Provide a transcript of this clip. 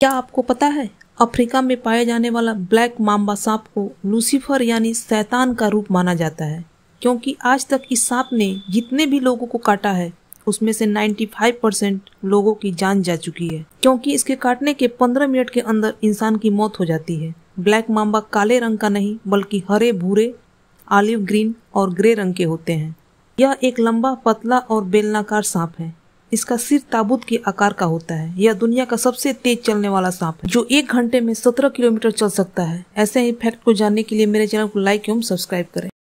क्या आपको पता है अफ्रीका में पाया जाने वाला ब्लैक माम्बा सांप को लूसीफर यानी शैतान का रूप माना जाता है क्योंकि आज तक इस सांप ने जितने भी लोगों को काटा है उसमें से 95 परसेंट लोगों की जान जा चुकी है क्योंकि इसके काटने के 15 मिनट के अंदर इंसान की मौत हो जाती है ब्लैक माम्बा काले रंग का नहीं बल्कि हरे भूरे आलिव ग्रीन और ग्रे रंग के होते हैं यह एक लंबा पतला और बेलनाकार सांप है इसका सिर ताबूत के आकार का होता है यह दुनिया का सबसे तेज चलने वाला सांप है जो एक घंटे में सत्रह किलोमीटर चल सकता है ऐसे ही फैक्ट को जानने के लिए मेरे चैनल को लाइक एवं सब्सक्राइब करें